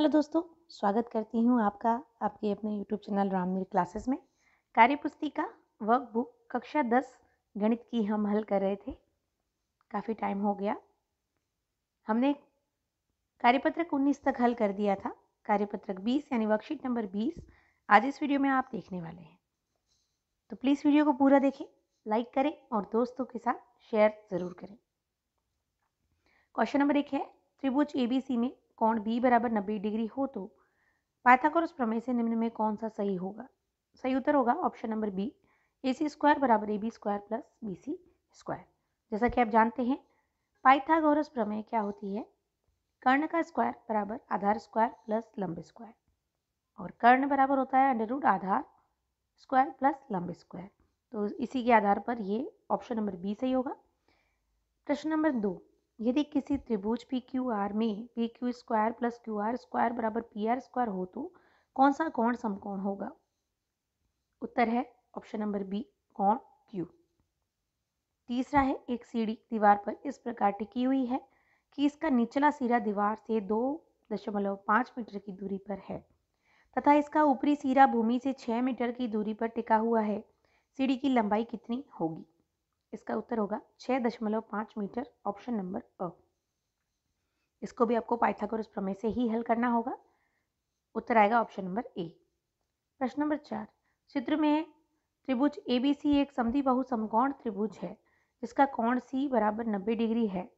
hello दोस्तों स्वागत करती हूँ आपका आपके अपने यूट्यूब चैनल रामनीर क्लासेस में कार्यपुस्तिका वर्क बुक कक्षा दस गणित की हम हल कर रहे थे काफ़ी टाइम हो गया हमने कार्यपत्रक उन्नीस तक हल कर दिया था कार्यपत्रक बीस यानी वर्कशीट नंबर बीस आज इस वीडियो में आप देखने वाले हैं तो प्लीज़ वीडियो को पूरा देखें लाइक करें और दोस्तों के साथ शेयर ज़रूर करें क्वेश्चन नंबर एक है त्रिभुज एबीसी में कोण बी बराबर नब्बे डिग्री हो तो पाइथागोरस प्रमेय से निम्न में कौन सा सही होगा सही उत्तर होगा option number B A C square बराबर A B square plus B C square जैसा कि आप जानते हैं पाइथागोरस प्रमेय क्या होती है कर्ण का स्क्वायर बराबर आधार स्क्वायर प्लस लंब स्क्वायर और कर्ण बराबर होता है अंडर रूट आधार स्क्वायर प्लस लंब स्क्वायर तो इसी के आधार पर ये ऑप्शन नंबर बी सही होगा प्रश्न नंबर दो यदि किसी त्रिभुज पी क्यू आर में P Q square plus Q R square बराबर पी आर स्क्वायर हो तो कौन सा कोण समकोण होगा उत्तर है ऑप्शन नंबर बी कोण क्यू तीसरा है एक सीढ़ी दीवार पर इस प्रकार टिकी हुई है कि इसका निचला सिरा दीवार से दो दशमलव पाँच मीटर की दूरी पर है तथा इसका ऊपरी सिरा भूमि से छः मीटर की दूरी पर टिका हुआ है सीढ़ी की लंबाई कितनी होगी इसका उत्तर होगा छः दशमलव पाँच मीटर ऑप्शन नंबर अ इसको भी आपको पाइथागोरस प्रमेय से ही हल करना होगा उत्तर आएगा ऑप्शन नंबर ए प्रश्न नंबर चार चित्र में त्रिभुज ए बी सी एक समी बहु समकोण त्रिभुज है जिसका कोण सी बराबर नब्बे डिग्री है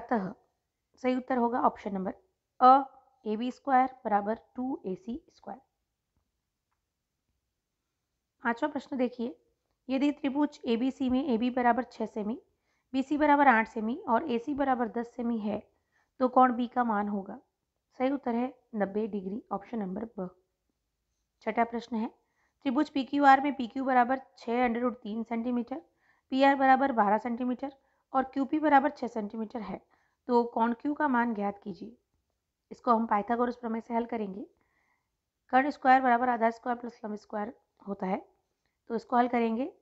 अतः सही उत्तर होगा ऑप्शन नंबर अ ए बी स्क्वायर बराबर टू ए सी स्क्वायर पांचवा प्रश्न देखिए यदि त्रिभुज ए बी सी में ए बी बराबर छः सेमी बी सी बराबर आठ सेमी और ए सी बराबर दस सेमी है तो कौन बी का मान होगा सही उत्तर है नब्बे डिग्री ऑप्शन नंबर ब छठा प्रश्न है त्रिभुज पी क्यू आर में पी क्यू बराबर छः अंडर तीन सेंटीमीटर पी आर बराबर बारह सेंटीमीटर और क्यू पी बराबर छः सेंटीमीटर है तो कौन क्यू का मान ज्ञात कीजिए इसको हम पाइथागोरस प्रमेय से हल करेंगे कर्ण स्क्वायर बराबर आधा स्क्वायर प्लस लम स्क्वायर होता है तो इसको हल करेंगे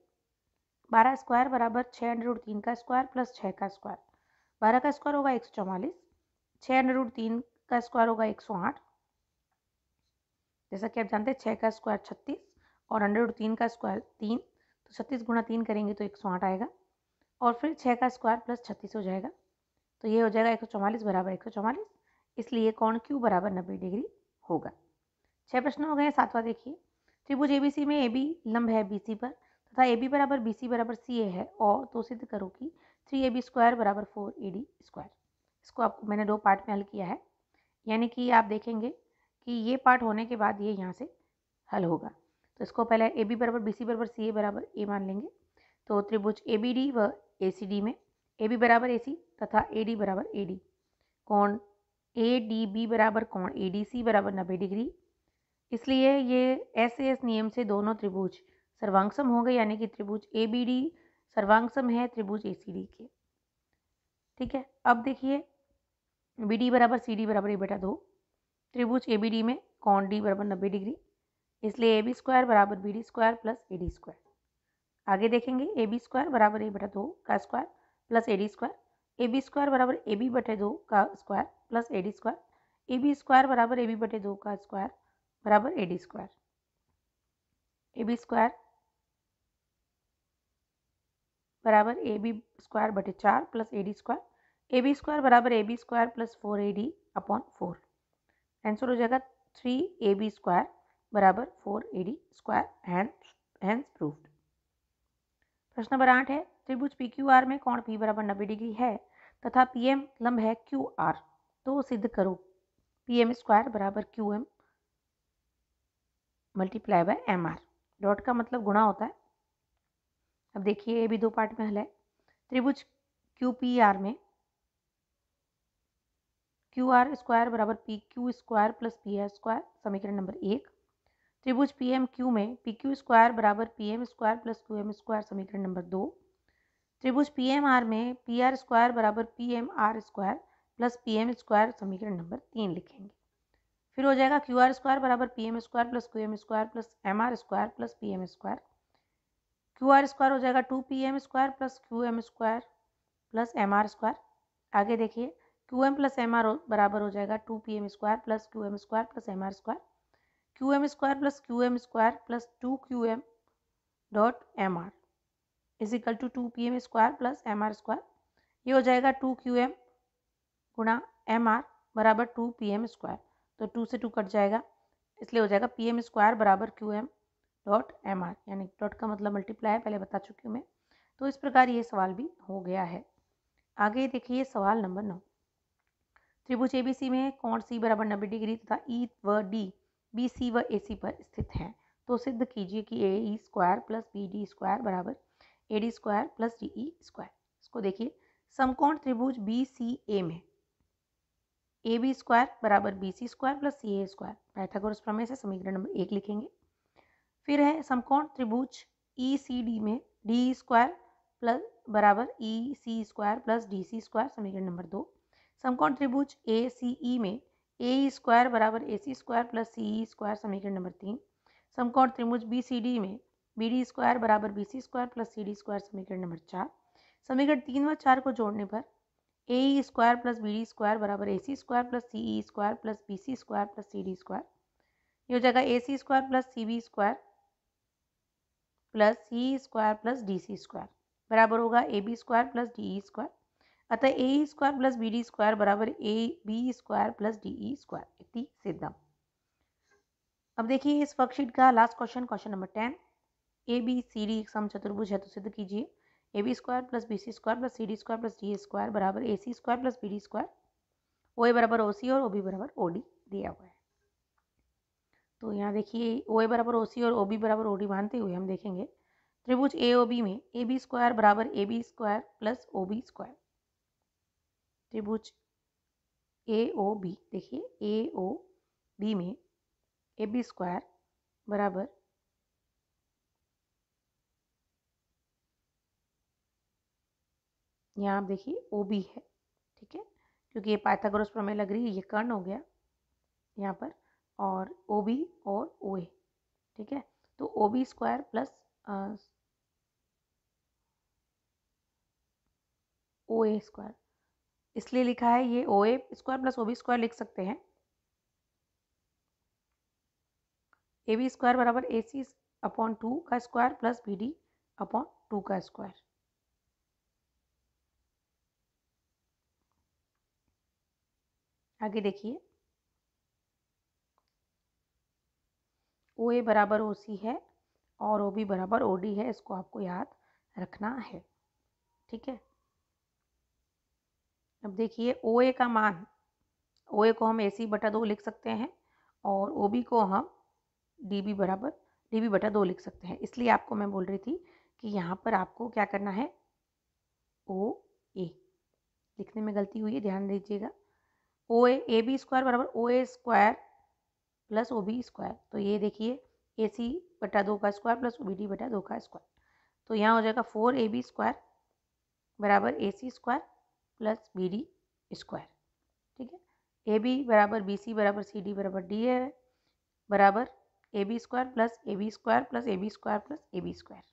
बारह स्क्वायर बराबर छः अंडर तीन का स्क्वायर प्लस छः का स्क्वायर बारह का स्क्वायर होगा एक सौ चौवालीस छः अंडर तीन का स्क्वायर होगा एक सौ आठ जैसा कि आप जानते हैं छः का स्क्वायर छत्तीस और अंडर तीन का स्क्वायर तीन तो छत्तीस गुणा तीन करेंगे तो एक सौ आठ आएगा और फिर छः का स्क्वायर प्लस छत्तीस हो जाएगा तो ये हो जाएगा एक सौ चौवालीस बराबर एक सौ चौवालीस इसलिए कौन क्यू बराबर नब्बे डिग्री होगा छः प्रश्न हो गए सातवां देखिए त्रिभुज तो सी में ए बी लंब है सी पर तथा ए बी बराबर बी सी बराबर सी ए है और तो सिद्ध करो कि थ्री ए बी स्क्वायर बराबर फोर ए डी स्क्वायर इसको आपको मैंने दो पार्ट में हल किया है यानी कि आप देखेंगे कि ये पार्ट होने के बाद ये यहाँ से हल होगा तो इसको पहले ए बी बराबर बी सी बराबर सी ए बराबर ए मान लेंगे तो त्रिभुज ए बी डी व ए सी डी में ए बी बराबर ए सी तथा ए डी बराबर ए डी कौन ए डी बी बराबर कौन ए डी सी बराबर नब्बे डिग्री इसलिए ये एस एस नियम से दोनों त्रिभुज सर्वांगसम हो गए यानी कि त्रिभुज ए बी डी सर्वांगसम है त्रिभुज ए सी डी के ठीक है अब देखिए बी डी बराबर सी डी बराबर ए बेटा दो त्रिभुज ए बी डी में कौन डी बराबर नब्बे डिग्री इसलिए ए बी स्क्वायर बराबर B D square plus A D square आगे देखेंगे ए बी स्क्वायर बराबर ए बटा दो का square plus A D square A B square बराबर ए बी बटे दो का square plus A D square A B square बराबर ए बी बटे दो का स्क्वायर बराबर A D square A B square बराबर ए बी स्क्वायर बटे चार plus A D square A B square बराबर A B square plus four A D upon four answer हो जाएगा थ्री ए बी स्क्वायर बराबर four A D square hence hence proved प्रश्न नंबर आठ है त्रिभुज पी क्यू आर में कौन पी बराबर नब्बे डिग्री है तथा पी एम लंब है क्यू आर तो सिद्ध करो पी एम स्क्वायर बराबर Q M multiply by M R dot का मतलब गुणा होता है अब देखिए ये भी दो पार्ट में हल है त्रिभुज क्यू पी आर में क्यू आर स्क्वायर बराबर P Q square plus P R square समीकरण नंबर एक त्रिभुज पी एम क्यू में पी क्यू स्क्वायर बराबर P M square plus Q M square समीकरण नंबर दो त्रिभुज पी एम आर में पी आर स्क्वायर बराबर P M R square plus P M square समीकरण नंबर तीन लिखेंगे फिर हो जाएगा क्यू आर स्क्वायर बराबर P M square plus Q M square plus M R square plus P M square Q R square हो जाएगा two P M square plus Q M square plus M R square आगे देखिए Q M plus M R बराबर हो जाएगा two P M square plus Q M square plus M R square Q M square plus Q M square plus two Q M dot M R is equal to to P M square plus M R square ये हो जाएगा two Q M गुणा M R बराबर two P M square तो two से two cut जाएगा इसलिए हो जाएगा पी एम स्क्वायर बराबर Q M dot M R यानी डॉट का मतलब मल्टीप्लाई है पहले बता चुकी हूँ मैं तो इस प्रकार ये सवाल भी हो गया है आगे देखिए सवाल नंबर नौ त्रिभुज ए बी सी में कौन सी बराबर नब्बे डिग्री तथा ई e व डी बी सी व ए सी पर स्थित हैं तो सिद्ध कीजिए कि A E e square plus B D square बराबर A D square plus D E e square इसको देखिए समकोण त्रिभुज बी सी ए में ए बी स्क्वायर बराबर B C square plus C A square Pythagoras प्रमेय से समीकरण नंबर एक लिखेंगे फिर है समकोण त्रिभुज ई सी डी में डी स्क्वायर प्लस बराबर E e C square plus D C square समीकरण नंबर दो समकोण त्रिभुज ए सी ई में ए स्क्वायर बराबर A C square plus C E e square समीकरण नंबर तीन समकोण त्रिभुज बी सी डी में बी डी स्क्वायर बराबर B C square plus C D square समीकरण नंबर चार समीकरण तीन व चार को जोड़ने पर A square plus B D square बराबर A C square plus C E square plus B C square plus C D square ये हो जाएगा A C square plus C B square plus C square plus D C square बराबर होगा A B square plus D E square अतः A square plus B D square बराबर A B square plus D E square इति सिद्धम अब देखिए इस worksheet का last question question number ten A B C D सम चतुर्भुज है तो सिद्ध कीजिए A B square plus B C square plus C D square plus D square बराबर A C square plus B D square O A बराबर O सी और O B बराबर ओ डी दिया हुआ है तो यहाँ देखिए ओ ए बराबर ओ सी और ओ बी बराबर ओ डी मानते हुए हम देखेंगे त्रिभुज ए ओ बी में ए बी स्क्वायर बराबर A B square plus O B square त्रिभुज ए ओ बी देखिए ए ओ बी में ए बी स्क्वायर बराबर यहाँ आप देखिए ओ बी है ठीक है क्योंकि ये पाइथागोरस प्रमेय लग रही है ये कर्ण हो गया यहाँ पर और ओ बी और ओ ए ठीक है तो O B square plus O A square इसलिए लिखा है ये O A square plus O B square लिख सकते हैं ए बी स्क्वायर बराबर ए सी अपॉन टू का square plus B D upon two का स्क्वायर आगे देखिए ओ ए बराबर ओ सी है और ओ बी बराबर ओ डी है इसको आपको याद रखना है ठीक है अब देखिए ओ ए का मान ओ ए को हम ए सी बटा दो लिख सकते हैं और ओ बी को हम डी बी बराबर डी बी बटा दो लिख सकते हैं इसलिए आपको मैं बोल रही थी कि यहाँ पर आपको क्या करना है ओ ए लिखने में गलती हुई है ध्यान दीजिएगा ओ ए बी स्क्वायर बराबर O A square plus O B square तो ये देखिए ए सी बटा दो का square plus O B D बटा दो का स्क्वायर तो यहाँ हो जाएगा फोर ए बी स्क्वायर बराबर A C square plus B D square ठीक है ए बी बराबर बी सी बराबर सी डी बराबर डी ए बराबर A B square plus A B square plus A B square plus A B square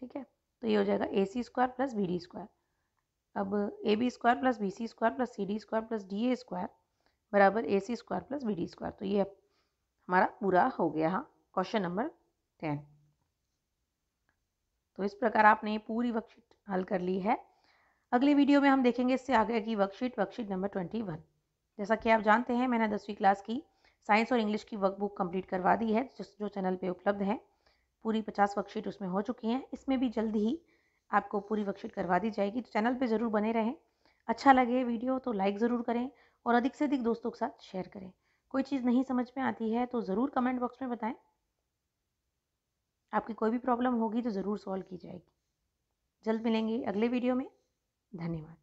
ठीक है तो ये हो जाएगा A C square plus B D square अब A B square plus B C square plus C D square plus D A square बराबर A C square plus B D square तो ये हमारा पूरा हो गया हाँ क्वेश्चन नंबर टेन तो इस प्रकार आपने ये पूरी वर्कशीट हल कर ली है अगली वीडियो में हम देखेंगे इससे आगे की worksheet worksheet number twenty one जैसा कि आप जानते हैं मैंने दसवीं क्लास की साइंस और इंग्लिश की वर्कबुक कंप्लीट करवा दी है जो चैनल पे उपलब्ध है पूरी पचास वर्कशीट उसमें हो चुकी हैं इसमें भी जल्द ही आपको पूरी वर्कशीट करवा दी जाएगी तो चैनल पे ज़रूर बने रहें अच्छा लगे वीडियो तो लाइक ज़रूर करें और अधिक से अधिक दोस्तों के साथ शेयर करें कोई चीज़ नहीं समझ में आती है तो ज़रूर कमेंट बॉक्स में बताएं आपकी कोई भी प्रॉब्लम होगी तो ज़रूर सॉल्व की जाएगी जल्द मिलेंगे अगले वीडियो में धन्यवाद